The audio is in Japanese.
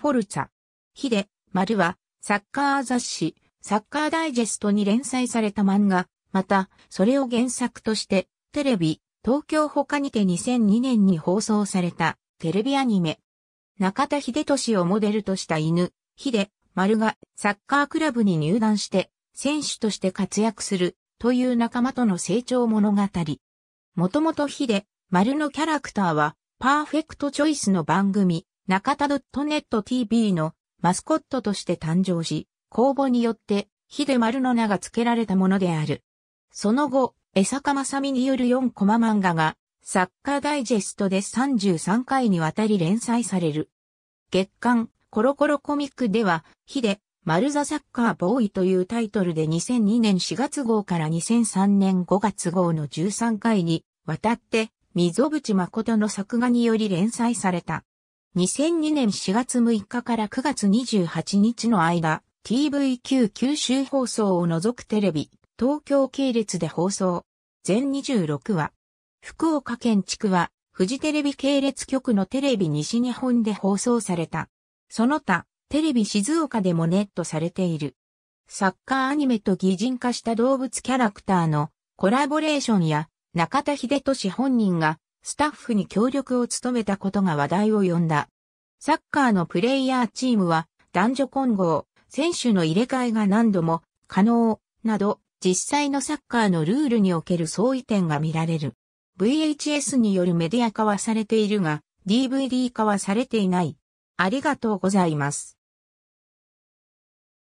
フォルツァ。ヒデ、丸は、サッカー雑誌、サッカーダイジェストに連載された漫画、また、それを原作として、テレビ、東京他にて2002年に放送された、テレビアニメ。中田秀俊をモデルとした犬、ヒデ、丸が、サッカークラブに入団して、選手として活躍する、という仲間との成長物語。もともとヒデ、丸のキャラクターは、パーフェクトチョイスの番組、中田 .net.tv のマスコットとして誕生し、公募によって、で丸の名が付けられたものである。その後、江坂正美による4コマ漫画が、サッカーダイジェストで33回にわたり連載される。月刊、コロコロコミックでは、ヒデ、マルザサッカーボーイというタイトルで2002年4月号から2003年5月号の13回にわたって、溝口誠の作画により連載された。2002年4月6日から9月28日の間、TVQ 九州放送を除くテレビ、東京系列で放送。全26話。福岡県地区は、フジテレビ系列局のテレビ西日本で放送された。その他、テレビ静岡でもネットされている。サッカーアニメと擬人化した動物キャラクターのコラボレーションや中田秀俊本人がスタッフに協力を務めたことが話題を呼んだ。サッカーのプレイヤーチームは男女混合、選手の入れ替えが何度も可能など実際のサッカーのルールにおける相違点が見られる。VHS によるメディア化はされているが DVD 化はされていない。ありがとうございます。